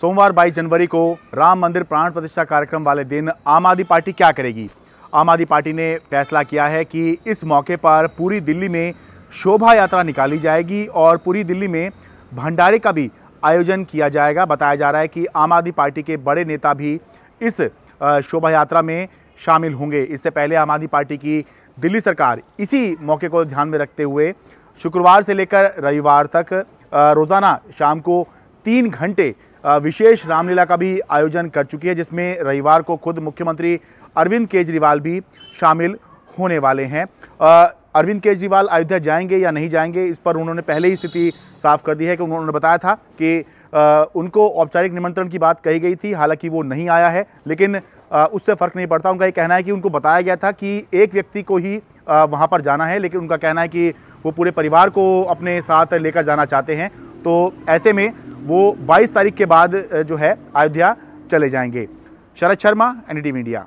सोमवार 22 जनवरी को राम मंदिर प्राण प्रतिष्ठा कार्यक्रम वाले दिन आम आदमी पार्टी क्या करेगी आम आदमी पार्टी ने फैसला किया है कि इस मौके पर पूरी दिल्ली में शोभा यात्रा निकाली जाएगी और पूरी दिल्ली में भंडारे का भी आयोजन किया जाएगा बताया जा रहा है कि आम आदमी पार्टी के बड़े नेता भी इस शोभा यात्रा में शामिल होंगे इससे पहले आम आदमी पार्टी की दिल्ली सरकार इसी मौके को ध्यान में रखते हुए शुक्रवार से लेकर रविवार तक रोज़ाना शाम को तीन घंटे विशेष रामलीला का भी आयोजन कर चुकी है जिसमें रविवार को खुद मुख्यमंत्री अरविंद केजरीवाल भी शामिल होने वाले हैं अरविंद केजरीवाल अयोध्या जाएंगे या नहीं जाएंगे इस पर उन्होंने पहले ही स्थिति साफ कर दी है कि उन्होंने बताया था कि उनको औपचारिक निमंत्रण की बात कही गई थी हालांकि वो नहीं आया है लेकिन उससे फ़र्क नहीं पड़ता उनका ये कहना है कि उनको बताया गया था कि एक व्यक्ति को ही वहाँ पर जाना है लेकिन उनका कहना है कि वो पूरे परिवार को अपने साथ लेकर जाना चाहते हैं तो ऐसे में वो 22 तारीख के बाद जो है अयोध्या चले जाएंगे शरद शर्मा एन मीडिया